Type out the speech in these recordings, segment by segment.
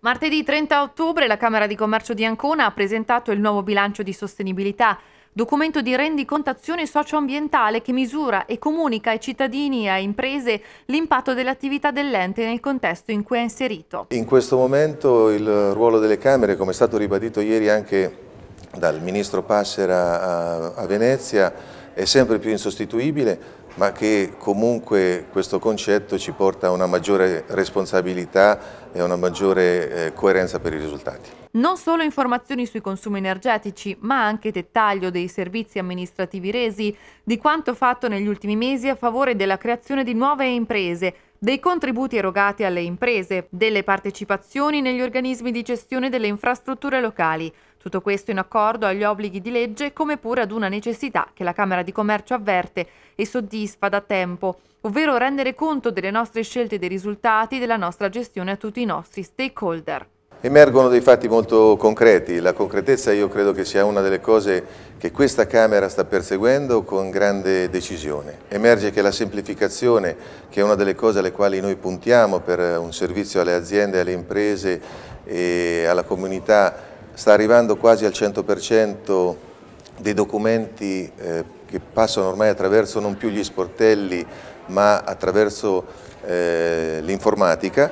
Martedì 30 ottobre la Camera di Commercio di Ancona ha presentato il nuovo bilancio di sostenibilità, documento di rendicontazione socioambientale che misura e comunica ai cittadini e a imprese l'impatto dell'attività dell'ente nel contesto in cui è inserito. In questo momento il ruolo delle Camere, come è stato ribadito ieri anche dal Ministro Passera a Venezia, è sempre più insostituibile, ma che comunque questo concetto ci porta a una maggiore responsabilità e a una maggiore eh, coerenza per i risultati. Non solo informazioni sui consumi energetici, ma anche dettaglio dei servizi amministrativi resi, di quanto fatto negli ultimi mesi a favore della creazione di nuove imprese, dei contributi erogati alle imprese, delle partecipazioni negli organismi di gestione delle infrastrutture locali, tutto questo in accordo agli obblighi di legge come pure ad una necessità che la Camera di Commercio avverte e soddisfa da tempo, ovvero rendere conto delle nostre scelte e dei risultati della nostra gestione a tutti i nostri stakeholder. Emergono dei fatti molto concreti, la concretezza io credo che sia una delle cose che questa Camera sta perseguendo con grande decisione. Emerge che la semplificazione, che è una delle cose alle quali noi puntiamo per un servizio alle aziende, alle imprese e alla comunità sta arrivando quasi al 100% dei documenti eh, che passano ormai attraverso non più gli sportelli ma attraverso eh, l'informatica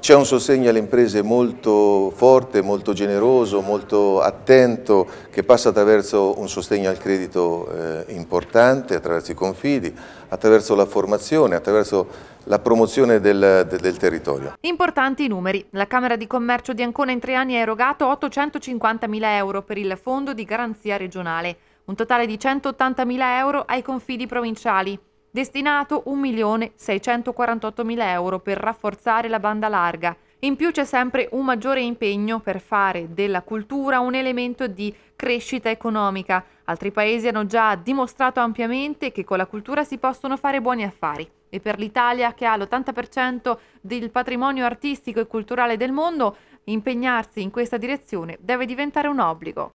c'è un sostegno alle imprese molto forte, molto generoso, molto attento, che passa attraverso un sostegno al credito eh, importante, attraverso i confidi, attraverso la formazione, attraverso la promozione del, del, territorio. Importanti numeri. La Camera di Commercio di Ancona in tre anni ha erogato 850.000 euro per il Fondo di Garanzia Regionale, un totale di 180.000 euro ai confidi provinciali destinato 1.648.000 euro per rafforzare la banda larga. In più c'è sempre un maggiore impegno per fare della cultura un elemento di crescita economica. Altri paesi hanno già dimostrato ampiamente che con la cultura si possono fare buoni affari. E per l'Italia, che ha l'80% del patrimonio artistico e culturale del mondo, impegnarsi in questa direzione deve diventare un obbligo.